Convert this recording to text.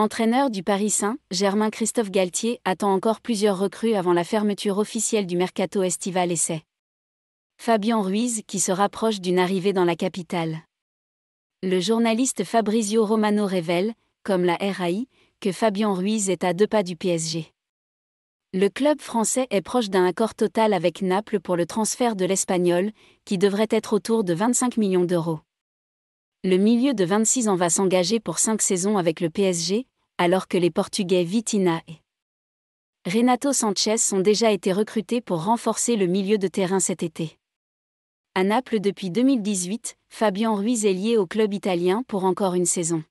Entraîneur du Paris Saint-Germain Christophe Galtier attend encore plusieurs recrues avant la fermeture officielle du mercato estival essai. Fabien Ruiz qui se rapproche d'une arrivée dans la capitale. Le journaliste Fabrizio Romano révèle, comme la RAI, que Fabien Ruiz est à deux pas du PSG. Le club français est proche d'un accord total avec Naples pour le transfert de l'Espagnol, qui devrait être autour de 25 millions d'euros. Le milieu de 26 ans va s'engager pour cinq saisons avec le PSG, alors que les Portugais Vitina et Renato Sanchez ont déjà été recrutés pour renforcer le milieu de terrain cet été. À Naples depuis 2018, Fabian Ruiz est lié au club italien pour encore une saison.